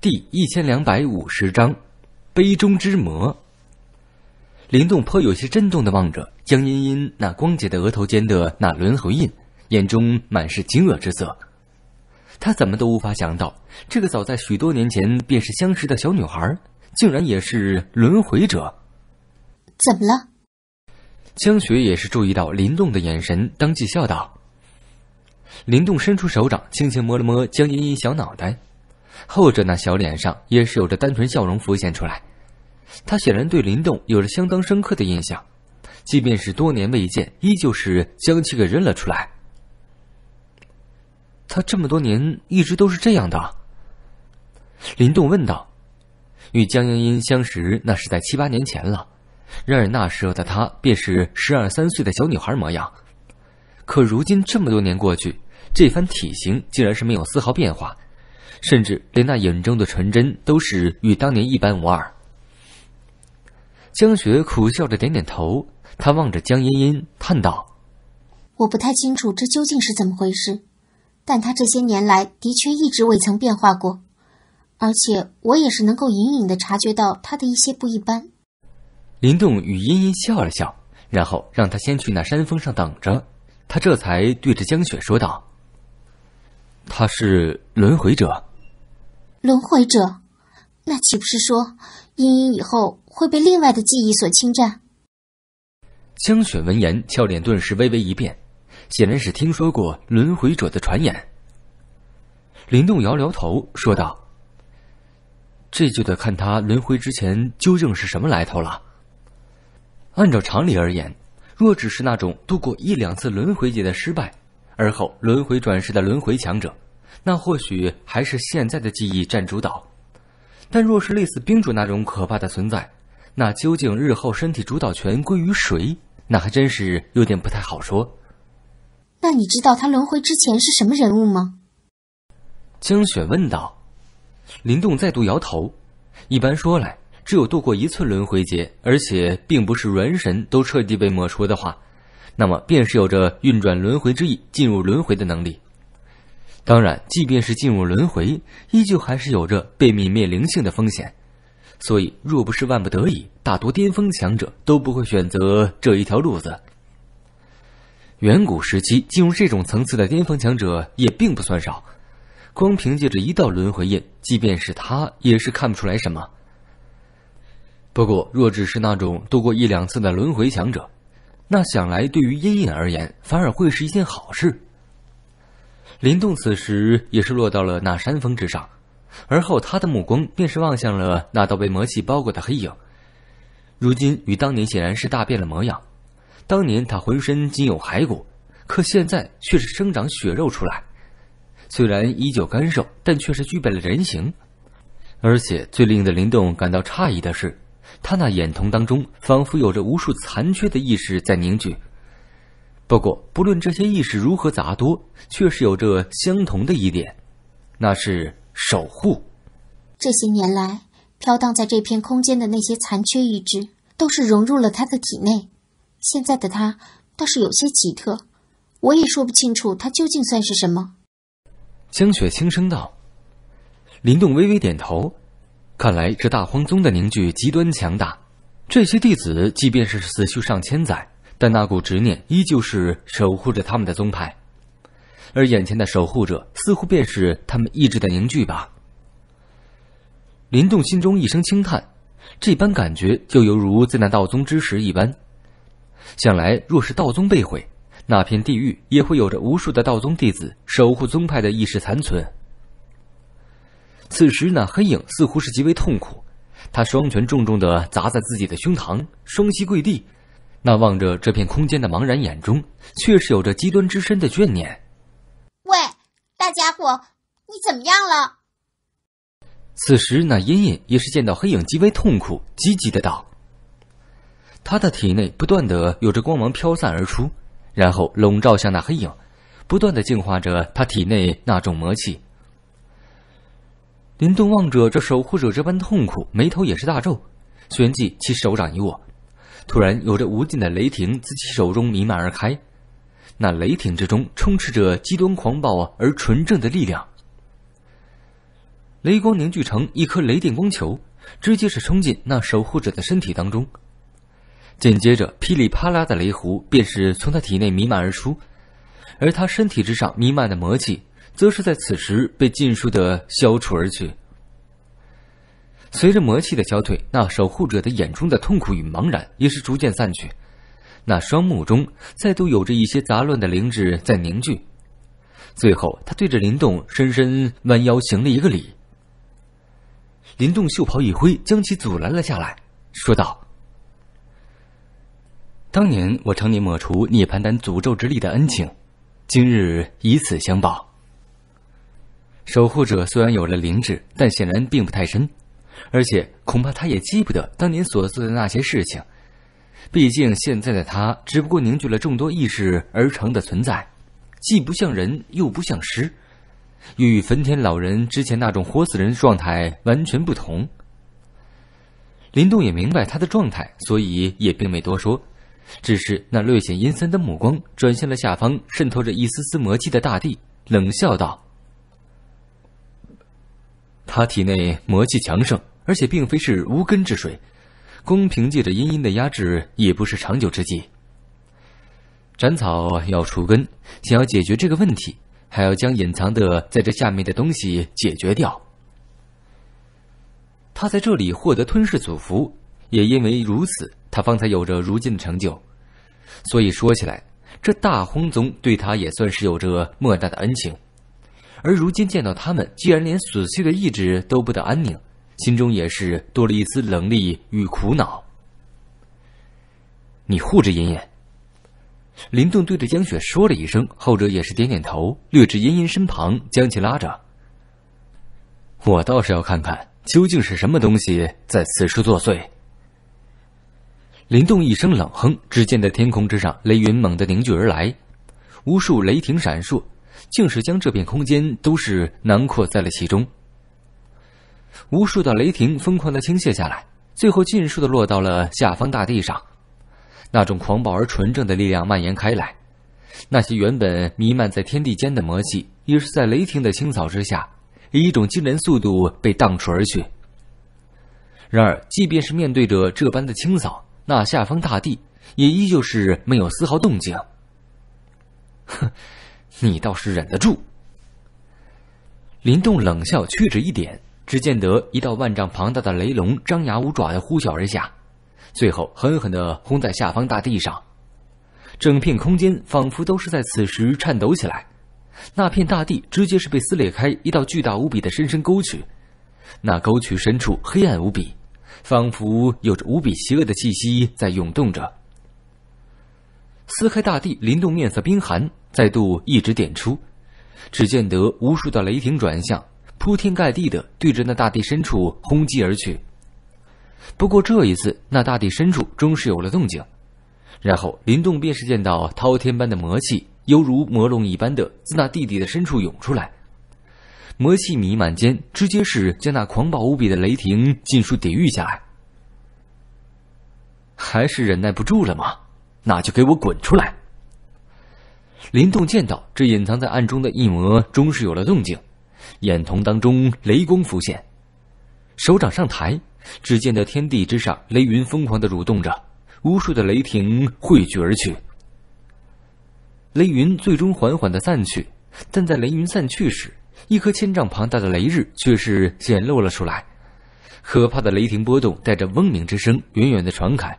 第一千两百五十章，杯中之魔。林动颇有些震动的望着江茵茵那光洁的额头间的那轮回印，眼中满是惊愕之色。他怎么都无法想到，这个早在许多年前便是相识的小女孩，竟然也是轮回者。怎么了？江雪也是注意到林动的眼神，当即笑道。林动伸出手掌，轻轻摸了摸江茵茵小脑袋。后者那小脸上也是有着单纯笑容浮现出来，他显然对林动有着相当深刻的印象，即便是多年未见，依旧是将其给认了出来。他这么多年一直都是这样的？林动问道。与江莹莹相识那是在七八年前了，然而那时候的她便是十二三岁的小女孩模样，可如今这么多年过去，这番体型竟然是没有丝毫变化。甚至连那眼中的纯真都是与当年一般无二。江雪苦笑着点点头，她望着江茵茵，叹道：“我不太清楚这究竟是怎么回事，但他这些年来的确一直未曾变化过，而且我也是能够隐隐的察觉到他的一些不一般。”林动与茵茵笑了笑，然后让他先去那山峰上等着，他这才对着江雪说道。他是轮回者，轮回者，那岂不是说，茵茵以后会被另外的记忆所侵占？江雪闻言，俏脸顿时微微一变，显然是听说过轮回者的传言。林动摇摇头，说道：“这就得看他轮回之前究竟是什么来头了。按照常理而言，若只是那种度过一两次轮回劫的失败。”而后轮回转世的轮回强者，那或许还是现在的记忆占主导。但若是类似冰主那种可怕的存在，那究竟日后身体主导权归于谁？那还真是有点不太好说。那你知道他轮回之前是什么人物吗？江雪问道。林动再度摇头。一般说来，只有度过一次轮回劫，而且并不是元神都彻底被抹除的话。那么便是有着运转轮回之意，进入轮回的能力。当然，即便是进入轮回，依旧还是有着被泯灭灵性的风险。所以，若不是万不得已，大多巅峰强者都不会选择这一条路子。远古时期进入这种层次的巅峰强者也并不算少，光凭借着一道轮回印，即便是他也是看不出来什么。不过，若只是那种度过一两次的轮回强者。那想来，对于阴影而言，反而会是一件好事。林动此时也是落到了那山峰之上，而后他的目光便是望向了那道被魔气包裹的黑影。如今与当年显然是大变了模样，当年他浑身仅有骸骨，可现在却是生长血肉出来。虽然依旧干瘦，但却是具备了人形。而且最令的林动感到诧异的是。他那眼瞳当中，仿佛有着无数残缺的意识在凝聚。不过，不论这些意识如何杂多，却是有着相同的一点，那是守护。这些年来，飘荡在这片空间的那些残缺意志，都是融入了他的体内。现在的他，倒是有些奇特，我也说不清楚他究竟算是什么。江雪轻声道。林动微微点头。看来这大荒宗的凝聚极端强大，这些弟子即便是死去上千载，但那股执念依旧是守护着他们的宗派，而眼前的守护者似乎便是他们意志的凝聚吧。林动心中一声轻叹，这般感觉就犹如在那道宗之时一般。想来若是道宗被毁，那片地狱也会有着无数的道宗弟子守护宗派的意识残存。此时，那黑影似乎是极为痛苦，他双拳重重的砸在自己的胸膛，双膝跪地。那望着这片空间的茫然眼中，却是有着极端之深的眷念。喂，大家伙，你怎么样了？此时，那阴影也是见到黑影极为痛苦，积极的道：“他的体内不断的有着光芒飘散而出，然后笼罩向那黑影，不断的净化着他体内那种魔气。”林顿望着这守护者这般痛苦，眉头也是大皱。旋即，其手掌一握，突然有着无尽的雷霆自其手中弥漫而开。那雷霆之中充斥着极端狂暴而纯正的力量，雷光凝聚成一颗雷电光球，直接是冲进那守护者的身体当中。紧接着，噼里啪啦的雷弧便是从他体内弥漫而出，而他身体之上弥漫的魔气。则是在此时被尽数的消除而去。随着魔气的消退，那守护者的眼中的痛苦与茫然也是逐渐散去，那双目中再度有着一些杂乱的灵智在凝聚。最后，他对着林动深深弯腰行了一个礼。林动袖袍一挥，将其阻拦了下来，说道：“当年我承你抹除涅槃丹诅咒之力的恩情，今日以此相报。”守护者虽然有了灵智，但显然并不太深，而且恐怕他也记不得当年所做的那些事情。毕竟现在的他只不过凝聚了众多意识而成的存在，既不像人，又不像尸，与焚天老人之前那种活死人状态完全不同。林动也明白他的状态，所以也并没多说，只是那略显阴森的目光转向了下方，渗透着一丝丝魔气的大地，冷笑道。他体内魔气强盛，而且并非是无根之水，光凭借着阴阴的压制也不是长久之计。斩草要除根，想要解决这个问题，还要将隐藏的在这下面的东西解决掉。他在这里获得吞噬祖符，也因为如此，他方才有着如今的成就。所以说起来，这大荒宗对他也算是有着莫大的恩情。而如今见到他们，既然连死去的意志都不得安宁，心中也是多了一丝冷厉与苦恼。你护着茵茵。林动对着江雪说了一声，后者也是点点头，掠至茵茵身旁，将其拉着。我倒是要看看究竟是什么东西在此处作祟。林动一声冷哼，只见在天空之上，雷云猛地凝聚而来，无数雷霆闪烁。竟是将这片空间都是囊括在了其中。无数道雷霆疯狂的倾泻下来，最后尽数的落到了下方大地上。那种狂暴而纯正的力量蔓延开来，那些原本弥漫在天地间的魔气，也是在雷霆的清扫之下，以一种惊人速度被荡除而去。然而，即便是面对着这般的清扫，那下方大地也依旧是没有丝毫动静。哼！你倒是忍得住。林动冷笑，屈指一点，只见得一道万丈庞大的雷龙张牙舞爪的呼啸而下，最后狠狠的轰在下方大地上，整片空间仿佛都是在此时颤抖起来，那片大地直接是被撕裂开一道巨大无比的深深沟渠，那沟渠深处黑暗无比，仿佛有着无比邪恶的气息在涌动着。撕开大地，林动面色冰寒，再度一指点出，只见得无数的雷霆转向，铺天盖地的对着那大地深处轰击而去。不过这一次，那大地深处终是有了动静，然后林动便是见到滔天般的魔气，犹如魔龙一般的自那地底的深处涌出来，魔气弥漫间，直接是将那狂暴无比的雷霆尽数抵御下来。还是忍耐不住了吗？那就给我滚出来！林动见到这隐藏在暗中的一魔终是有了动静，眼瞳当中雷光浮现，手掌上抬，只见得天地之上雷云疯狂的蠕动着，无数的雷霆汇聚而去。雷云最终缓缓的散去，但在雷云散去时，一颗千丈庞大的雷日却是显露了出来，可怕的雷霆波动带着嗡鸣之声远远的传开。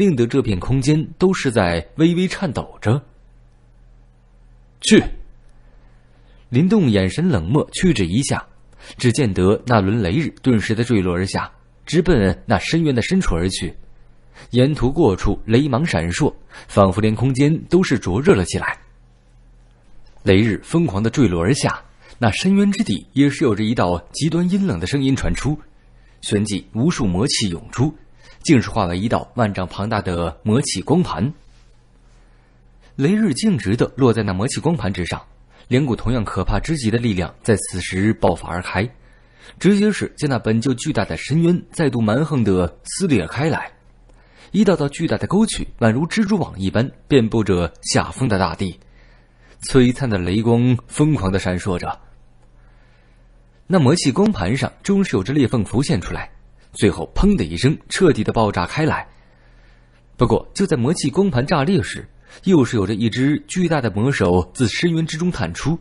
令得这片空间都是在微微颤抖着。去。林动眼神冷漠，屈指一下，只见得那轮雷日顿时的坠落而下，直奔那深渊的深处而去。沿途过处，雷芒闪烁，仿佛连空间都是灼热了起来。雷日疯狂的坠落而下，那深渊之底也是有着一道极端阴冷的声音传出，旋即无数魔气涌出。竟是化为一道万丈庞大的魔气光盘，雷日径直的落在那魔气光盘之上，两股同样可怕之极的力量在此时爆发而开，直接是将那本就巨大的深渊再度蛮横的撕裂开来，一道道巨大的沟渠宛如蜘蛛网一般遍布着下风的大地，璀璨的雷光疯狂的闪烁着，那魔气光盘上终是有着裂缝浮现出来。最后，砰的一声，彻底的爆炸开来。不过，就在魔气光盘炸裂时，又是有着一只巨大的魔手自深渊之中探出，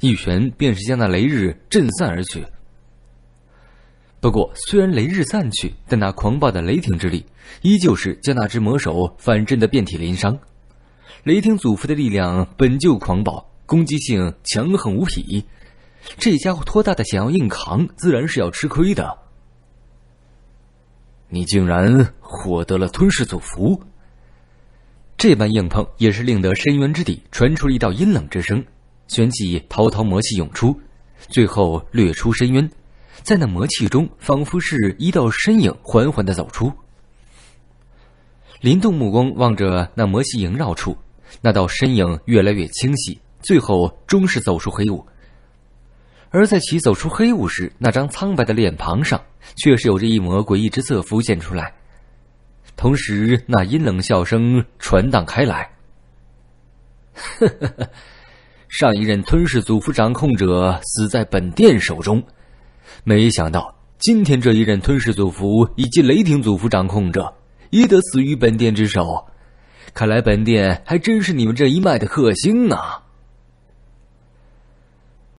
一拳便是将那雷日震散而去。不过，虽然雷日散去，但那狂暴的雷霆之力依旧是将那只魔手反震得遍体鳞伤。雷霆祖父的力量本就狂暴，攻击性强横无匹，这家伙拖大的想要硬扛，自然是要吃亏的。你竟然获得了吞噬祖符，这般硬碰也是令得深渊之底传出了一道阴冷之声，旋即滔滔魔气涌出，最后掠出深渊，在那魔气中，仿佛是一道身影缓缓的走出。林动目光望着那魔气萦绕处，那道身影越来越清晰，最后终是走出黑雾。而在其走出黑雾时，那张苍白的脸庞上却是有着一抹诡异之色浮现出来，同时那阴冷笑声传荡开来。呵呵呵，上一任吞噬祖父掌控者死在本殿手中，没想到今天这一任吞噬祖父以及雷霆祖父掌控者也得死于本殿之手，看来本殿还真是你们这一脉的克星呢。